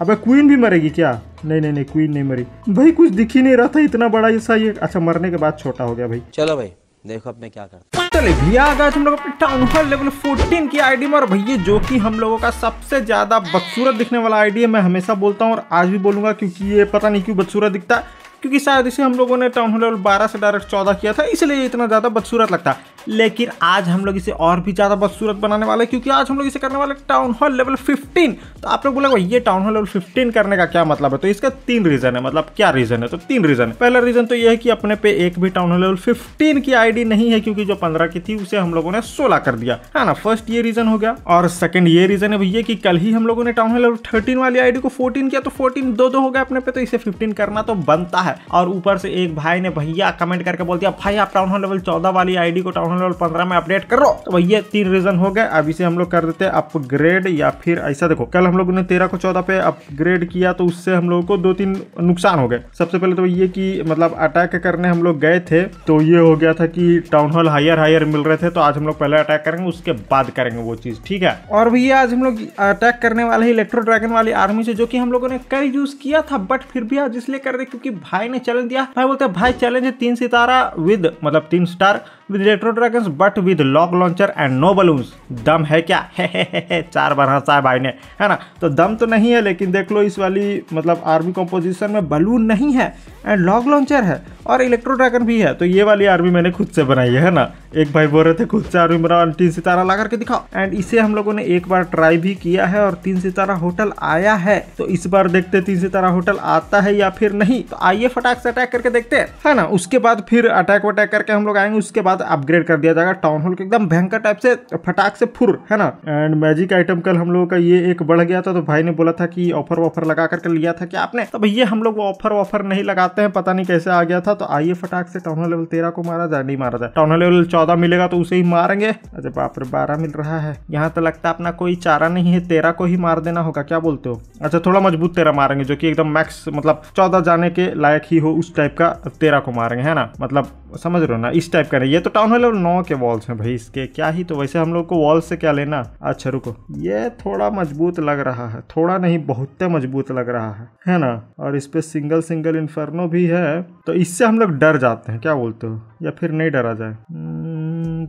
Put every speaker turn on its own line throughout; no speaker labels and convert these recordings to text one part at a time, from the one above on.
अबे क्वीन भी मरेगी क्या नहीं नहीं नहीं क्वीन नहीं मरी भाई कुछ दिख ही नहीं रहा था इतना बड़ा ऐसा ये अच्छा मरने के बाद छोटा हो गया भाई चलो भाई देखो अब मैं क्या करता चले भैया आ तुम लोग अपने टाउन हॉल लेवल 14 की आईडी में और भैया जो कि हम लोगों का सबसे ज्यादा बदसूरत दिखने वाला आईडी है मैं हमेशा बोलता हूँ और आज भी बोलूंगा क्योंकि ये पता नहीं क्यों बदसूरत दिखता है क्योंकि शायद इसे हम लोगों ने टाउन हॉल लेवल बारह से डायरेक्ट चौदह किया था इसलिए इतना ज़्यादा बदसूरत लगता लेकिन आज हम लोग इसे और भी ज़्यादा बदसूरत बनाने वाले क्योंकि आज हम लोग इसे करने वाले टाउन हॉल लेवल फिफ्टीन तो आप लोग बोला ये टाउन हॉल लेवल फिफ्टीन करने का क्या मतलब है तो इसका तीन रीज़न है मतलब क्या रीज़न है तो तीन रीज़न है पहला रीज़न तो यह है कि अपने पे एक भी टाउन हॉल लेवल फिफ्टीन की आई नहीं है क्योंकि जो पंद्रह की थी उसे हम लोगों ने सोलह कर दिया है हाँ ना फर्स्ट ये रीज़न हो गया और सेकंड ये रीज़न है भैया कि कल ही हम लोगों ने टाउन हॉल लेवल थर्टीन वाली आईडी को फोर्टीन किया तो फोर्टीन दो दो हो गया अपने पे तो इसे फिफ्टीन करना तो बनता है है और ऊपर से एक भाई ने भैया कमेंट करके बोल दिया भाई आप टाउन हॉल लेवल चौदह वाली आईडी को टाउन हॉल लेवल पंद्रह में अपडेट करो तो भैया तीन रीजन हो गए अब इसे हम लोग कर देते हैं अपग्रेड या फिर ऐसा देखो कल हम लोगों ने तेरह को चौदह पे अपग्रेड किया तो उससे हम लोगों को दो तीन नुकसान हो गए सबसे पहले तो ये कि मतलब अटैक करने हम लोग गए थे तो ये हो गया था कि टाउन हॉल हायर हायर मिल रहे थे तो आज हम लोग पहले अटैक करेंगे उसके बाद करेंगे वो चीज ठीक है और भैया आज हम लोग अटैक करने वाले इलेक्ट्रो ड्रैगन वाली आर्मी से जो कि हम लोगों ने कल यूज किया था बट फिर भी आज इसलिए कर रहे क्योंकि भाई भाई ने चैलेंज दिया भाई बोलते हैं भाई चैलेंज है तीन सितारा विद मतलब तीन star with retro dragon but with log launcher and no balloons दम है क्या हे हे हे हे चार बार हंसा है भाई ने है ना तो दम तो नहीं है लेकिन देख लो इस वाली मतलब आर्मी कॉम्पोजिशन में बलून नहीं है एंड लॉक लॉन्चर है और इलेक्ट्रो ड्रैगन भी है तो ये वाली आर्मी मैंने खुद से बनाई है ना एक भाई बोल रहे थे खुद से आर्मी बनाओ तीन सितारा ला करके दिखाओ एंड इसे हम लोगों ने एक बार ट्राई भी किया है और तीन सितारा होटल आया है तो इस बार देखते तीन सितारा होटल आता है या फिर नहीं तो आइए फटाक से अटैक करके देखते है ना उसके बाद फिर अटैक वटैक करके हम लोग आएंगे उसके बाद साथ अपग्रेड कर दिया जाएगा टाउन हॉल को एकदम भयंकर टाइप से फटाक से फुर है ना एंड मैजिक आइटम कल हम लोगों का ये एक बढ़ गया था तो भाई ने बोला था कि ऑफर वॉफर लगा करके लिया था क्या आपने तो भैया हम लोग ऑफर वॉफर नहीं लगाते हैं पता नहीं कैसे आ गया था तो आइए फटाक से टाउन लेवल तेरह को मारा जाए नहीं मारा जाए टाउन लेवल चौदह मिलेगा तो उसे ही मारेंगे अरे बाप रे बारह मिल रहा है यहाँ तो लगता है अपना कोई चारा नहीं है तेरह को ही मार देना होगा क्या बोलते हो अच्छा थोड़ा मजबूत तेरा मारेंगे जो कि एकदम मैक्स मतलब चौदह जाने के लायक ही हो उस टाइप का तेरा को मारेंगे है ना मतलब समझ रहे हो ना इस टाइप का नहीं ये तो टाउन हॉल नौ के वॉल्स हैं भाई इसके क्या ही तो वैसे हम लोग को वॉल्स से क्या लेना अच्छा रुको ये थोड़ा मजबूत लग रहा है थोड़ा नहीं बहुत मजबूत लग रहा है है ना और इस पे सिंगल सिंगल इन्फर्नो भी है तो इससे हम लोग डर जाते हैं क्या बोलते हो या फिर नहीं डरा जाए hmm,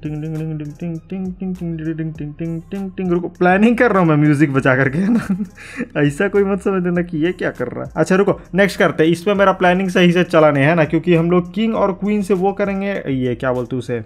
टिंग टिंग टिंग टिंग टिंग टिंग टिंग टिंग टिंग टिंग टिंग टिंग टिंग रुको प्लानिंग कर रहा हूँ मैं म्यूजिक बचा करके ना ऐसा कोई मत समझ देना कि ये क्या कर रहा है अच्छा रुको नेक्स्ट करते हैं इसमें मेरा प्लानिंग सही से चला नहीं है ना क्योंकि हम लोग किंग और क्वीन से वो करेंगे ये क्या बोलते उसे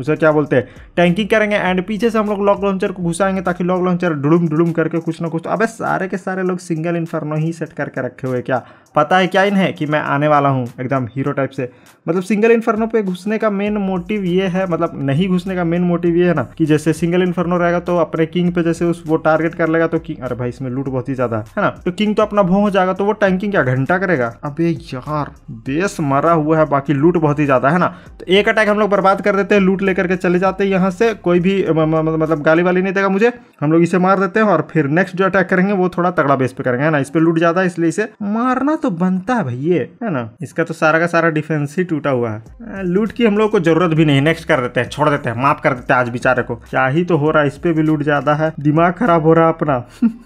उसे क्या बोलते हैं टैंकिंग करेंगे एंड पीछे से हम लोग लॉक लॉन्चर को घुसाएंगे ताकि लॉक लॉन्चर डुलुम डुलुम करके कुछ ना कुछ अब सारे के सारे लोग सिंगल इन्फर्नो ही सेट करके रखे हुए क्या पता है क्या इन है कि मैं आने वाला हूँ एकदम हीरो टाइप से मतलब सिंगल इन्फर्नो पे घुसने का मेन मोटिव ये है मतलब मतलब नहीं घुसने का मेन मोटिव ये है ना कि जैसे सिंगल इन्फर्नो रहेगा तो अपने किंग पे जैसे उस वो टारगेट कर लेगा तो किंग अरे भाई इसमें लूट बहुत ही ज्यादा है ना तो किंग तो अपना भो हो जाएगा तो वो टैंकिंग क्या घंटा करेगा अब यार बेस मरा हुआ है बाकी लूट बहुत ही ज्यादा है ना तो एक अटैक हम लोग बर्बाद कर देते हैं लूट लेकर के चले जाते हैं यहाँ से कोई भी मतलब गाली वाली नहीं देगा मुझे हम लोग इसे मार देते हैं और फिर नेक्स्ट जो अटैक करेंगे वो थोड़ा तगड़ा बेस पे करेंगे है ना इस पर लूट ज्यादा है इसलिए इसे मारना तो बनता है भैया है ना इसका तो सारा का सारा डिफेंस ही टूटा हुआ है लूट की हम लोग को जरूरत भी नहीं नेक्स्ट कर देते हैं छोड़ देते हैं माफ कर देते हैं आज बेचारे को क्या ही तो हो रहा है इस पर भी लूट ज्यादा है दिमाग खराब हो रहा है अपना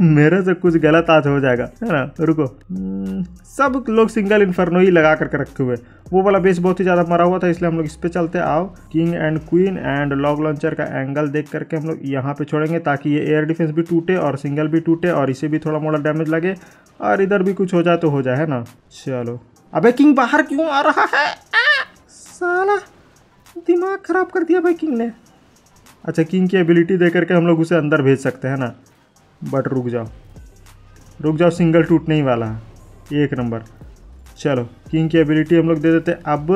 मेरे से कुछ गलत आज हो जाएगा है ना रुको हम्म, सब लोग सिंगल इन्फर्नो ही लगा करके रखे हुए वो वाला बेस बहुत ही ज़्यादा मरा हुआ था इसलिए हम लोग इस पे चलते आओ king and queen and log launcher का एंगल देख करके हम लोग यहाँ पे छोड़ेंगे ताकि ये एयर डिफेंस भी टूटे और सिंगल भी टूटे और इसे भी थोड़ा मोड़ा डैमेज लगे और इधर भी कुछ हो जाए तो हो जाए है ना चलो अबे किंग बाहर क्यों आ रहा है आ! साला दिमाग खराब कर दिया भाई किंग ने अच्छा किंग की एबिलिटी दे करके हम लोग उसे अंदर भेज सकते हैं ना बट रुक जाओ रुक जाओ सिंगल टूटने ही वाला है एक नंबर चलो किंग की एबिलिटी हम लोग दे देते अब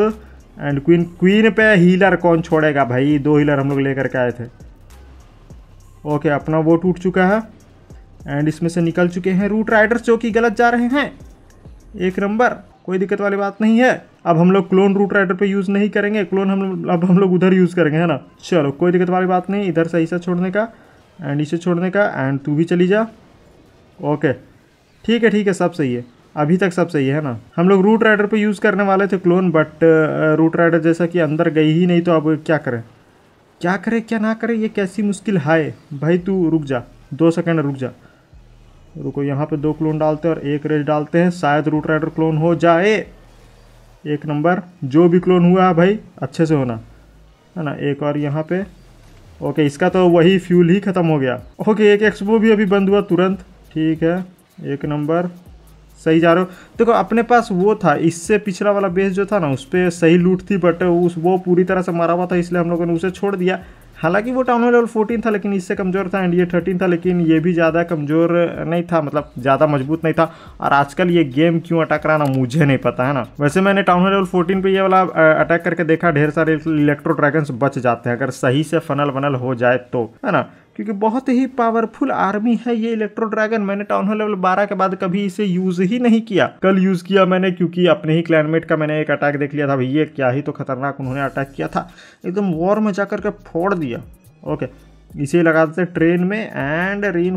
एंड क्वीन क्वीन पे हीलर कौन छोड़ेगा भाई दो हीलर हम लोग लेकर के आए थे ओके अपना वो टूट चुका है एंड इसमें से निकल चुके हैं रूट राइडर्स जो कि गलत जा रहे हैं एक नंबर कोई दिक्कत वाली बात नहीं है अब हम लोग क्लोन रूट राइडर पे यूज़ नहीं करेंगे क्लोन हम अब हम लोग उधर यूज़ करेंगे है ना चलो कोई दिक्कत वाली बात नहीं इधर सही से छोड़ने का एंड इसे छोड़ने का एंड तू भी चली जा ओके ठीक है ठीक है सब सही है अभी तक सब सही है ना हम लोग रूट राइडर पे यूज़ करने वाले थे क्लोन बट रूट राइडर जैसा कि अंदर गई ही नहीं तो अब क्या करें क्या करें क्या ना करें ये कैसी मुश्किल है भाई तू रुक जा दो सेकेंड रुक जा रुको यहाँ पे दो क्लोन डालते हैं और एक रेज डालते हैं शायद रूट राइडर क्लोन हो जाए एक नंबर जो भी क्लोन हुआ है भाई अच्छे से होना है ना एक और यहाँ पे ओके इसका तो वही फ्यूल ही ख़त्म हो गया ओके एक एक्सपो भी अभी बंद हुआ तुरंत ठीक है एक नंबर सही जा रहे हो देखो अपने पास वो था इससे पिछला वाला बेस जो था ना उस पर सही लूट थी बट उस वो पूरी तरह से मारा हुआ था इसलिए हम लोगों ने उसे छोड़ दिया हालांकि वो टाउन हॉल लेवल फोर्टीन था लेकिन इससे कमज़ोर था एंड ये थर्टीन था लेकिन ये भी ज़्यादा कमज़ोर नहीं था मतलब ज़्यादा मजबूत नहीं था और आजकल ये गेम क्यों अटैक रहा ना मुझे नहीं पता है ना वैसे मैंने टाउन हॉल लेवल फोर्टीन पर ये वाला अटैक करके देखा ढेर सारे इलेक्ट्रो ड्रैगन्स बच जाते हैं अगर सही से फनल वनल हो जाए तो है ना क्योंकि बहुत ही पावरफुल आर्मी है ये इलेक्ट्रो ड्रैगन मैंने टाउन हॉल लेवल बारह के बाद कभी इसे यूज ही नहीं किया कल यूज किया मैंने क्योंकि अपने ही क्लाइनमेट का मैंने एक अटैक देख लिया था भैया क्या ही तो खतरनाक उन्होंने अटैक किया था एकदम वॉर में जाकर के फोड़ दिया ओके इसे लगा देते ट्रेन में एंड री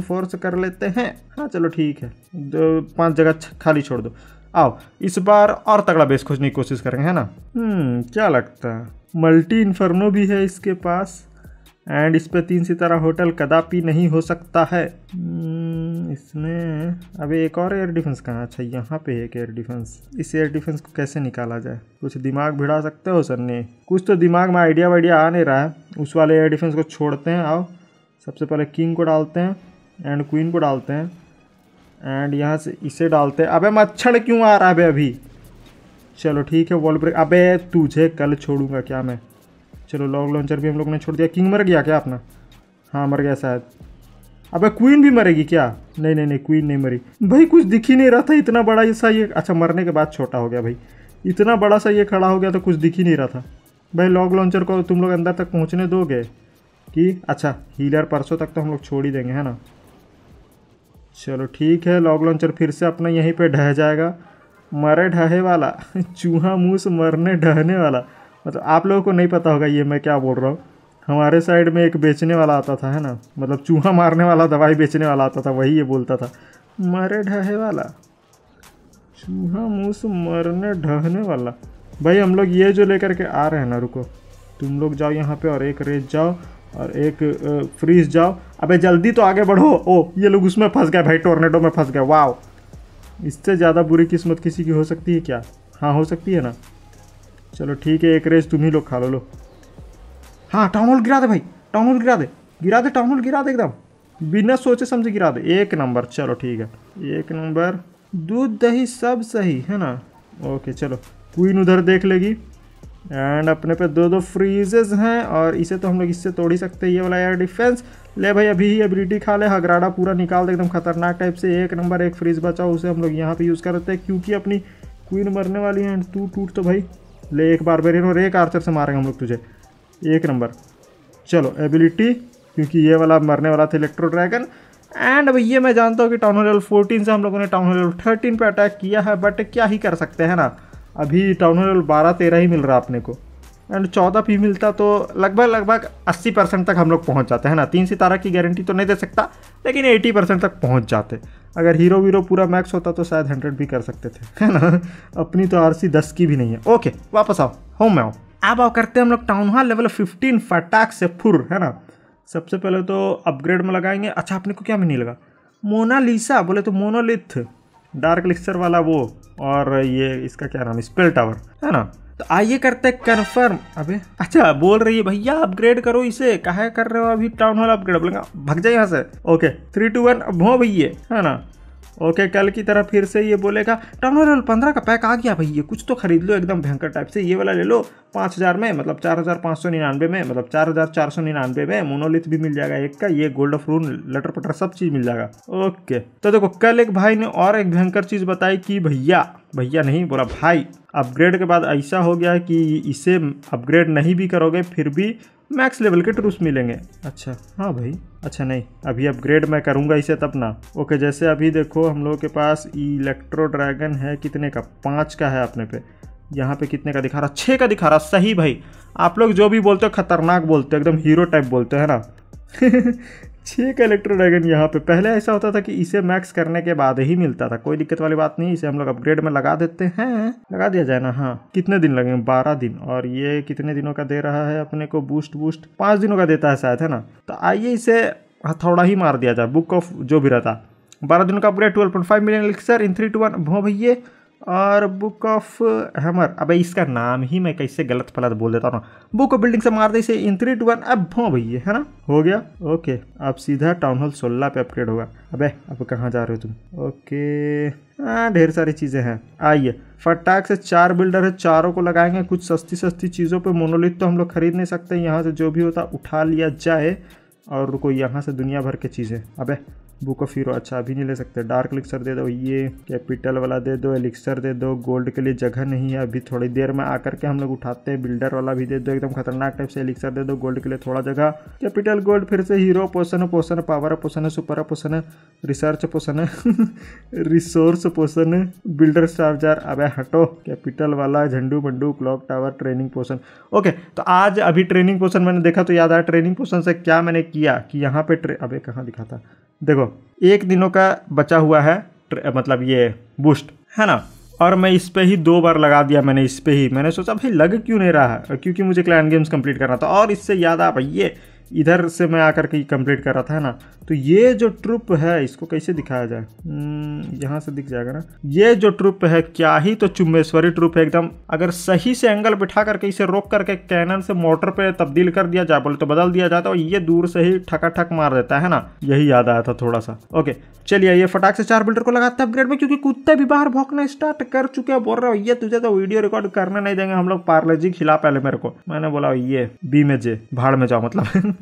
कर लेते हैं हाँ चलो ठीक है दो पाँच जगह खाली छोड़ दो आओ इस बार और तगड़ा बेस खोजने की कोशिश करेंगे है ना हम्म क्या लगता है मल्टी इन्फर्नो भी है इसके पास एंड इस पर तीन सितारा होटल कदापि नहीं हो सकता है hmm, इसमें अबे एक और एयर डिफेंस कहाँ अच्छा यहाँ पे एक एयर डिफेंस इस एयर डिफेंस को कैसे निकाला जाए कुछ दिमाग भिड़ा सकते हो सर ने कुछ तो दिमाग में आइडिया वाइडिया आ नहीं रहा है उस वाले एयर डिफेंस को छोड़ते हैं आओ सबसे पहले किंग को डालते हैं एंड क्वीन को डालते हैं एंड यहाँ से इसे डालते हैं अब मच्छर क्यों आ रहा है अभी चलो ठीक है वॉल ब्रेक अबे तुझे कल छोड़ूंगा क्या मैं चलो लॉग लॉन्चर भी हम लोग ने छोड़ दिया किंग मर गया क्या अपना हाँ मर गया शायद अब क्वीन भी मरेगी क्या नहीं नहीं नहीं क्वीन नहीं मरी भाई कुछ दिख ही नहीं रहा था इतना बड़ा ऐसा ये अच्छा मरने के बाद छोटा हो गया भाई इतना बड़ा सा ये खड़ा हो गया तो कुछ दिख ही नहीं रहा था भाई लॉग लॉन्चर को तुम लोग अंदर तक पहुँचने दोगे कि अच्छा हीलर परसों तक तो हम लोग छोड़ ही देंगे है ना चलो ठीक है लॉग लॉन्चर फिर से अपना यहीं पर ढह जाएगा मरे ढहे वाला चूहा मूस मरने ढहने वाला मतलब आप लोगों को नहीं पता होगा ये मैं क्या बोल रहा हूँ हमारे साइड में एक बेचने वाला आता था है ना मतलब चूहा मारने वाला दवाई बेचने वाला आता था वही ये बोलता था मरे ढहे वाला चूहा मूस मरने ढहने वाला भाई हम लोग ये जो लेकर के आ रहे हैं ना रुको तुम लोग जाओ यहाँ पे और एक रेस जाओ और एक फ्रीज जाओ अबे जल्दी तो आगे बढ़ो ओ ये लोग उसमें फंस गए भाई टोर्नेडो में फंस गए वाओ इससे ज़्यादा बुरी किस्मत किसी की हो सकती है क्या हाँ हो सकती है ना चलो ठीक है एक रेस तुम ही लोग खा लो लो हाँ टाउन हॉल गिरा दे भाई टाउन हॉल गिरा दे गिरा दे टाउन हॉल गिरा दे एकदम बिना सोचे समझे गिरा दे एक नंबर चलो ठीक है एक नंबर दूध दही सब सही है ना ओके चलो क्वीन उधर देख लेगी एंड अपने पे दो दो फ्रीजेस हैं और इसे तो हम लोग इससे तोड़ ही सकते हैं ये वाला एयर डिफेंस ले भाई अभी ही एबिलिटी खा ले हगराडा पूरा निकाल दे एकदम खतरनाक टाइप से एक नंबर एक फ्रीज बचाओ उसे हम लोग यहाँ पे यूज़ करते हैं क्योंकि अपनी क्वीन मरने वाली है एंड तू टूट तो भाई ले एक बारबेरियन और एक आर्चर से मारेंगे हम लोग तुझे एक नंबर चलो एबिलिटी क्योंकि ये वाला मरने वाला था इलेक्ट्रो ड्रैगन एंड ये मैं जानता हूँ कि टाउन हॉल फोर्टीन से हम लोगों ने टाउन हॉल थर्टीन पर अटैक किया है बट क्या ही कर सकते हैं ना अभी टाउन हॉल बारह तेरह ही मिल रहा अपने को एंड चौदह पी मिलता तो लगभग लगभग अस्सी परसेंट तक हम लोग पहुँच जाते हैं ना तीन सितारा की गारंटी तो नहीं दे सकता लेकिन एटी परसेंट तक पहुँच जाते अगर हीरो वीरो पूरा मैक्स होता तो शायद हंड्रेड भी कर सकते थे है ना अपनी तो आर सी दस की भी नहीं है ओके वापस आओ होम में आओ अब आओ करते हैं हम लोग टाउन हॉल लेवल फिफ्टीन फटाक से फुर है ना सबसे पहले तो अपग्रेड में लगाएंगे अच्छा अपने को क्या नहीं लगा मोनालिसा बोले तो मोनोलिथ डार्क लिक्सर वाला वो और ये इसका क्या नाम स्पेल टावर है ना तो आइए करते कन्फर्म अबे अच्छा बोल रही है भैया अपग्रेड करो इसे कहा कर रहे हो अभी टाउन हॉल अपग्रेड बोलेगा भग जाए यहाँ से ओके थ्री टू वन अब हो भैया है ना ओके कल की तरह फिर से ये बोलेगा टर्नोरल पंद्रह का पैक आ गया भाई ये कुछ तो खरीद लो एकदम भयंकर टाइप से ये वाला ले लो पाँच हज़ार में मतलब चार हज़ार पाँच सौ निन्यानवे में मतलब चार हज़ार चार सौ निन्यानवे में मोनोलिथ भी मिल जाएगा एक का ये गोल्ड ऑफ रून लटर पटर सब चीज़ मिल जाएगा ओके तो देखो कल एक भाई ने और एक भयंकर चीज़ बताई कि भैया भैया नहीं बोला भाई अपग्रेड के बाद ऐसा हो गया कि इसे अपग्रेड नहीं भी करोगे फिर भी मैक्स लेवल के ट्रूस मिलेंगे अच्छा हाँ भाई अच्छा नहीं अभी अपग्रेड मैं करूँगा इसे तब ना ओके जैसे अभी देखो हम लोगों के पास इलेक्ट्रो ड्रैगन है कितने का पाँच का है अपने पे यहाँ पे कितने का दिखा रहा छः का दिखा रहा सही भाई आप लोग जो भी बोलते हो खतरनाक बोलते हो एकदम हीरो टाइप बोलते हो ना छः का ड्रैगन यहाँ पे पहले ऐसा होता था कि इसे मैक्स करने के बाद ही मिलता था कोई दिक्कत वाली बात नहीं इसे हम लोग अपग्रेड में लगा देते हैं लगा दिया जाए ना हाँ कितने दिन लगेंगे बारह दिन और ये कितने दिनों का दे रहा है अपने को बूस्ट बूस्ट पाँच दिनों का देता है शायद है ना तो आइए इसे हथौड़ा ही मार दिया जाए बुक ऑफ जो भी रहता बारह दिन का upgrade twelve point five million sir in three two one भो भैया और बुक ऑफ हैमर अबे इसका नाम ही मैं कैसे गलत फलत बोल देता हूँ बुक ऑफ बिल्डिंग से मार दे इसे इन थ्री टू वन अब हो भैया है ना हो गया ओके अब सीधा टाउन हॉल सोलह पे अपग्रेड होगा अबे अब कहाँ जा रहे हो तुम ओके हाँ, ढेर सारी चीज़ें हैं आइए फटाक से चार बिल्डर है चारों को लगाएंगे कुछ सस्ती सस्ती चीज़ों पर मोनोलिथ तो हम लोग खरीद नहीं सकते यहाँ से जो भी होता उठा लिया जाए और रुको यहाँ से दुनिया भर के चीज़ें अबे बुक ऑफ हीरो अच्छा अभी नहीं ले सकते डार्क लिक्सर दे दो ये कैपिटल वाला दे दो एलिक्सर दे दो गोल्ड के लिए जगह नहीं है अभी थोड़ी देर में आकर के हम लोग उठाते हैं बिल्डर वाला भी दे दो एकदम खतरनाक टाइप से एलिक्सर दे दो गोल्ड के लिए थोड़ा जगह कैपिटल गोल्ड फिर से हीरो पोषण पोषण पावर पोषण सुपर पोषण रिसर्च पोषण रिसोर्स पोषण बिल्डर स्टार्जार अब हटो कैपिटल वाला झंडू बंडू क्लॉक टावर ट्रेनिंग पोषण ओके तो आज अभी ट्रेनिंग पोषण मैंने देखा तो याद आया ट्रेनिंग पोषण से क्या मैंने किया कि यहाँ पे ट्रे अबे कहाँ था देखो एक दिनों का बचा हुआ है मतलब ये बूस्ट है ना और मैं इस पर ही दो बार लगा दिया मैंने इस पर ही मैंने सोचा भाई लग क्यों नहीं रहा है क्योंकि मुझे क्लाइन गेम्स कंप्लीट करना था और इससे याद आ ये इधर से मैं आकर के कंप्लीट कर रहा था ना तो ये जो ट्रुप है इसको कैसे दिखाया जाए हम्म, यहाँ से दिख जाएगा ना ये जो ट्रुप है क्या ही तो चुम्बेश्वरी ट्रुप है एकदम अगर सही से एंगल बिठा करके इसे रोक करके कैनन से मोटर पे तब्दील कर दिया जाए बोले तो बदल दिया जाता और ये दूर से ही ठकाठक मार देता है ना यही याद आया था थोड़ा सा ओके चलिए ये फटाक से चार बिल्डर को लगाते हैं अपग्रेड में क्योंकि कुत्ते भी बाहर भोंकना स्टार्ट कर चुके हैं बोल रहे हो ये तुझे तो वीडियो रिकॉर्ड करने नहीं देंगे हम लोग पार्ले जी खिला पहले मेरे को मैंने बोला ये बी में जे भाड़ में जाओ मतलब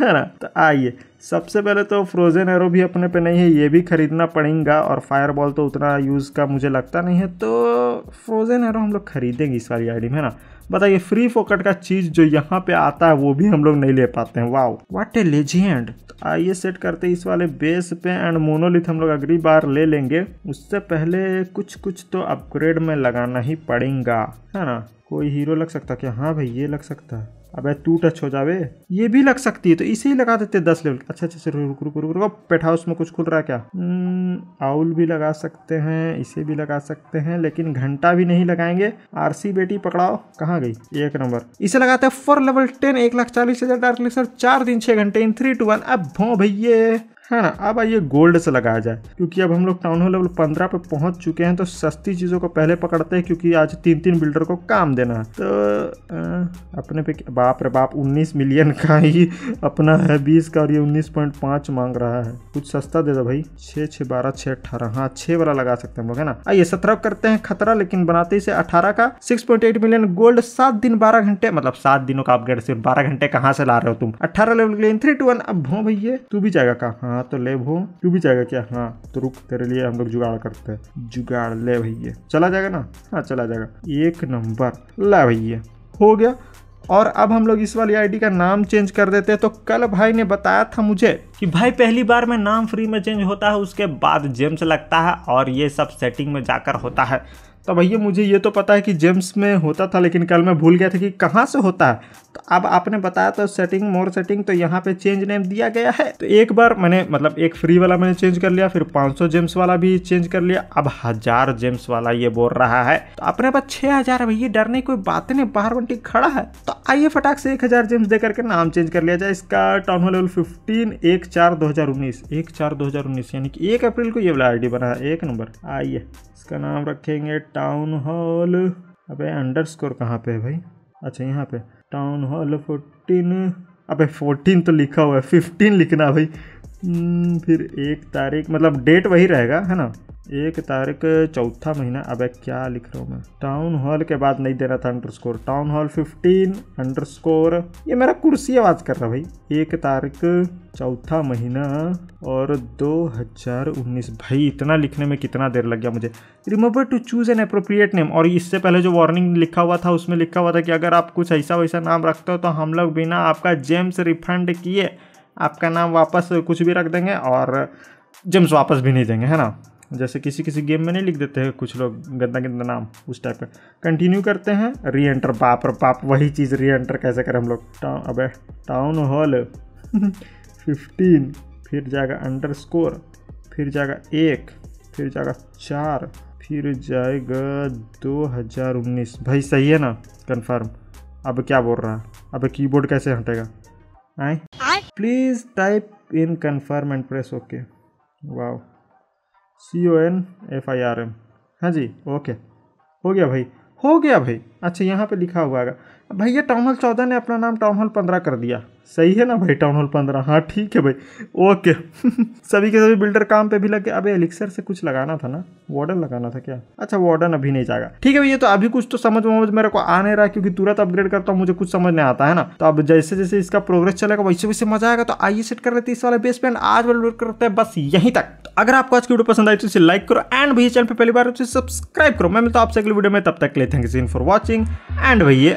है ना तो आइए सबसे पहले तो फ्रोज़न एरो भी अपने पे नहीं है ये भी ख़रीदना पड़ेगा और फायर बॉल तो उतना यूज़ का मुझे लगता नहीं है तो फ्रोज़न एरो हम लोग खरीदेंगे इस वाली आईडी में ना बताइए फ्री फोकट का चीज़ जो यहाँ पे आता है वो भी हम लोग नहीं ले पाते हैं वाओ व्हाट ए लेजेंड तो आइए सेट करते इस वाले बेस पे एंड मोनोलिथ हम लोग अगली बार ले लेंगे उससे पहले कुछ कुछ तो अपग्रेड में लगाना ही पड़ेगा है ना कोई हीरो लग सकता क्या हाँ भाई ये लग सकता है अबे तू टच हो जावे ये भी लग सकती है तो इसे ही लगा देते दस लेवल अच्छा, अच्छा अच्छा रुक रुक रुक रुक बैठा उसमें कुछ खुल रहा है क्या हम्म, आउल भी लगा सकते हैं इसे भी लगा सकते हैं लेकिन घंटा भी नहीं लगाएंगे आरसी बेटी पकड़ाओ कहाँ गई एक नंबर इसे लगाते हैं फोर लेवल टेन एक लाख चालीस हजार डार्क लेक्सर चार दिन छह घंटे इन थ्री टू वन अब भो भैये है हाँ ना अब आइए गोल्ड से लगाया जाए क्योंकि अब हम लोग टाउन हॉल लेवल पंद्रह पे पहुंच चुके हैं तो सस्ती चीज़ों को पहले पकड़ते हैं क्योंकि आज तीन तीन बिल्डर को काम देना है तो आ, अपने पे बाप रे बाप 19 मिलियन का ही अपना है 20 का और ये 19.5 मांग रहा है कुछ सस्ता दे दो भाई छह छह बारह छह अठारह हाँ छह वाला लगा सकते हैं हम लोग है ना आइए सत्रह करते हैं खतरा लेकिन बनाते ही से अठारह का सिक्स मिलियन गोल्ड सात दिन बारह घंटे मतलब सात दिनों का अपग्रेड सिर्फ बारह घंटे कहाँ से ला रहे हो तुम अठारह लेवल के लिए थ्री टू वन अब भो भैया तू भी जाएगा कहाँ हाँ तो ले भो क्यों भी जाएगा क्या हाँ तो रुक तेरे लिए हम लोग जुगाड़ करते हैं जुगाड़ ले भैया चला जाएगा ना हाँ चला जाएगा एक नंबर ला भैया हो गया और अब हम लोग इस वाली आईडी का नाम चेंज कर देते हैं तो कल भाई ने बताया था मुझे कि भाई पहली बार में नाम फ्री में चेंज होता है उसके बाद जेम्स लगता है और ये सब सेटिंग में जाकर होता है तो भैया मुझे ये तो पता है कि जेम्स में होता था लेकिन कल मैं भूल गया था कि कहाँ से होता है तो अब आपने बताया तो सेटिंग मोर सेटिंग तो यहाँ पे चेंज नेम दिया गया है तो एक बार मैंने मतलब एक फ्री वाला मैंने चेंज कर लिया फिर 500 जेम्स वाला भी चेंज कर लिया अब हज़ार जेम्स वाला ये बोल रहा है तो अपने पास छह हज़ार भैया डरने कोई बातें नहीं बाहर बंटी खड़ा है तो आइए फटाक से एक हज़ार जेम्स दे करके नाम चेंज कर लिया जाए इसका टाउन हॉल लेवल फिफ्टीन एक चार दो हज़ार उन्नीस एक चार दो हज़ार उन्नीस यानी कि एक अप्रैल को ये वाला आई डी बना है एक नंबर आइए इसका नाम रखेंगे टाउन हॉल अबे अंडरस्कोर कहाँ पे है भाई अच्छा यहाँ पे टाउन हॉल फोर्टीन अबे फोर्टीन तो लिखा हुआ है फिफ्टीन लिखना भाई हम्म, फिर एक तारीख मतलब डेट वही रहेगा है ना एक तारीख चौथा महीना अब क्या लिख रहा हूँ मैं टाउन हॉल के बाद नहीं देना था underscore town hall fifteen underscore ये मेरा कुर्सी आवाज़ कर रहा भाई एक तारीख चौथा महीना और 2019 भाई इतना लिखने में कितना देर लग गया मुझे remember to choose an appropriate name और इससे पहले जो वार्निंग लिखा हुआ था उसमें लिखा हुआ था कि अगर आप कुछ ऐसा वैसा नाम रखते हो तो हम लोग बिना आपका जेम्स रिफंड किए आपका नाम वापस कुछ भी रख देंगे और जिम्स वापस भी नहीं देंगे है ना जैसे किसी किसी गेम में नहीं लिख देते हैं कुछ लोग गंदा गंदा नाम उस टाइप का कंटिन्यू करते हैं री एंटर बाप और बाप वही चीज़ री एंटर कैसे करें हम लोग टाउन अब टाउन हॉल फिफ्टीन फिर जाएगा अंडर स्कोर फिर जाएगा एक फिर जाएगा चार फिर जाएगा दो हज़ार उन्नीस भाई सही है ना कंफर्म अब क्या बोल रहा है अब कीबोर्ड कैसे हटेगा आए please type in confirm and press ok wow C O N F I R M हाँ जी ओके हो गया भाई हो गया भाई अच्छा यहाँ पे लिखा हुआ है भैया टाउन हॉल चौदह ने अपना नाम टाउन हॉल पंद्रह कर दिया सही है ना भाई टाउन हॉल पंद्रह हाँ ठीक है भाई ओके सभी के सभी बिल्डर काम पे भी लगे अबे एलिक्सर से कुछ लगाना था ना वार्डन लगाना था क्या अच्छा वार्डन अभी नहीं जाएगा ठीक है भैया तो अभी कुछ तो समझ वमझ मेरे को आ नहीं रहा क्योंकि तुरंत अपग्रेड करता हूँ मुझे कुछ समझ नहीं आता है ना तो अब जैसे जैसे इसका प्रोग्रेस चलेगा वैसे वैसे मजा आएगा तो आइए सेट कर लेते इस वाले बेस बेसमेंट आज वाले करते हैं बस यहीं तक तो अगर आपको आज की वीडियो पसंद आई तो इसे लाइक करो एंड भैया चैनल पर पहली बार तो सब्सक्राइब करो मैं मिलता हूँ आपसे अगली वीडियो में तब तक ले thank you for watching and भैया